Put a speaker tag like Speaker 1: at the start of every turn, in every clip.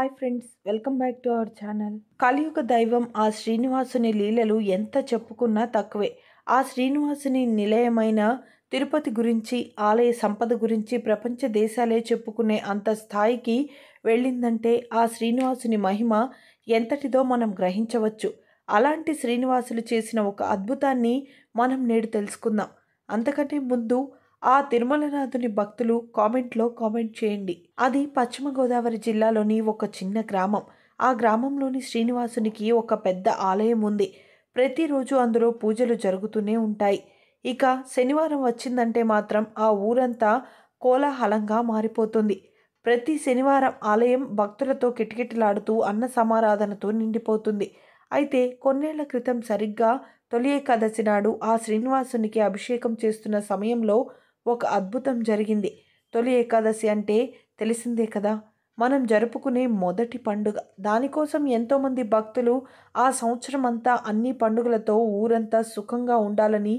Speaker 1: hi friends welcome back to our channel Kaliyuga Daivam ఆ శ్రీనివాసుని లీలలు ఎంత చెప్పుకున్నా తక్కువే ఆ శ్రీనివాసుని నిలయమైన తిరుపతి గురించి ఆలయ సంపద గురించి ప్రపంచ దేశాలే చెప్పుకునే అంత స్థాయికి వెళ్ళిందంటే ఆ శ్రీనివాసుని మహిమ ఎంతటిదో మనం గ్రహించవచ్చు అలాంటి శ్రీనివాసులు చేసిన ఒక అద్భుతాన్ని మనం నేడు తెలుసుకుందాం అంతకంటే ముందు ఆ తిరుమలనాథుని భక్తులు కామెంట్లో కామెంట్ చేయండి అది పశ్చిమ గోదావరి జిల్లాలోని ఒక చిన్న గ్రామం ఆ గ్రామంలోని శ్రీనివాసునికి ఒక పెద్ద ఆలయం ఉంది ప్రతిరోజు అందులో పూజలు జరుగుతూనే ఉంటాయి ఇక శనివారం వచ్చిందంటే మాత్రం ఆ ఊరంతా కోలాహలంగా మారిపోతుంది ప్రతి శనివారం ఆలయం భక్తులతో కిటకిటలాడుతూ అన్న సమారాధనతో నిండిపోతుంది అయితే కొన్నేళ్ల క్రితం సరిగ్గా తొలి ఏకాదశి నాడు ఆ శ్రీనివాసునికి అభిషేకం చేస్తున్న సమయంలో ఒక అద్భుతం జరిగింది తొలి ఏకాదశి అంటే తెలిసిందే కదా మనం జరుపుకునే మొదటి పండుగ దానికోసం ఎంతోమంది భక్తులు ఆ సంవత్సరం అంతా అన్ని పండుగలతో ఊరంతా సుఖంగా ఉండాలని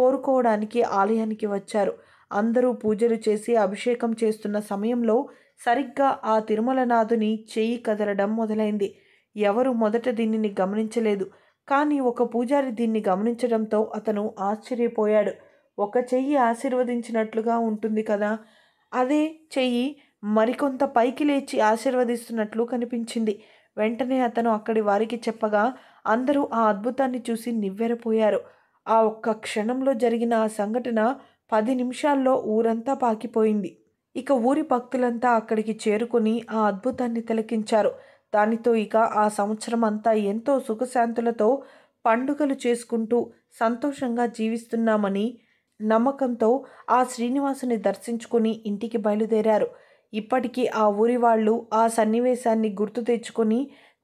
Speaker 1: కోరుకోవడానికి ఆలయానికి వచ్చారు అందరూ పూజలు చేసి అభిషేకం చేస్తున్న సమయంలో సరిగ్గా ఆ తిరుమలనాథుని చేయి కదలడం మొదలైంది ఎవరు మొదట దీనిని గమనించలేదు కానీ ఒక పూజారి దీన్ని గమనించడంతో అతను ఆశ్చర్యపోయాడు ఒక చెయ్యి ఆశీర్వదించినట్లుగా ఉంటుంది కదా అదే చెయ్యి మరికొంత పైకి లేచి ఆశీర్వదిస్తున్నట్లు కనిపించింది వెంటనే అతను అక్కడి వారికి చెప్పగా అందరూ ఆ అద్భుతాన్ని చూసి నివ్వెరపోయారు ఆ ఒక్క క్షణంలో జరిగిన ఆ సంఘటన పది నిమిషాల్లో ఊరంతా పాకిపోయింది ఇక ఊరి భక్తులంతా అక్కడికి చేరుకుని ఆ అద్భుతాన్ని తిలకించారు దానితో ఇక ఆ సంవత్సరం అంతా ఎంతో సుఖశాంతులతో పండుగలు చేసుకుంటూ సంతోషంగా జీవిస్తున్నామని నమ్మకంతో ఆ శ్రీనివాసుని దర్శించుకుని ఇంటికి బయలుదేరారు ఇప్పటికీ ఆ ఊరి వాళ్ళు ఆ సన్నివేశాన్ని గుర్తు తెచ్చుకొని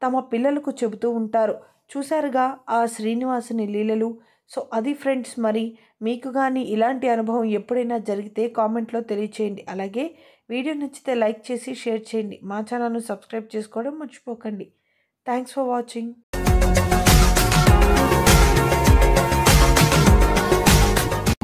Speaker 1: తమ పిల్లలకు చెబుతూ ఉంటారు చూశారుగా ఆ శ్రీనివాసుని లీలలు సో అది ఫ్రెండ్స్ మరి మీకు కానీ ఇలాంటి అనుభవం ఎప్పుడైనా జరిగితే కామెంట్లో తెలియచేయండి అలాగే వీడియో నచ్చితే లైక్ చేసి షేర్ చేయండి మా ఛానల్ను సబ్స్క్రైబ్ చేసుకోవడం మర్చిపోకండి థ్యాంక్స్ ఫర్ వాచింగ్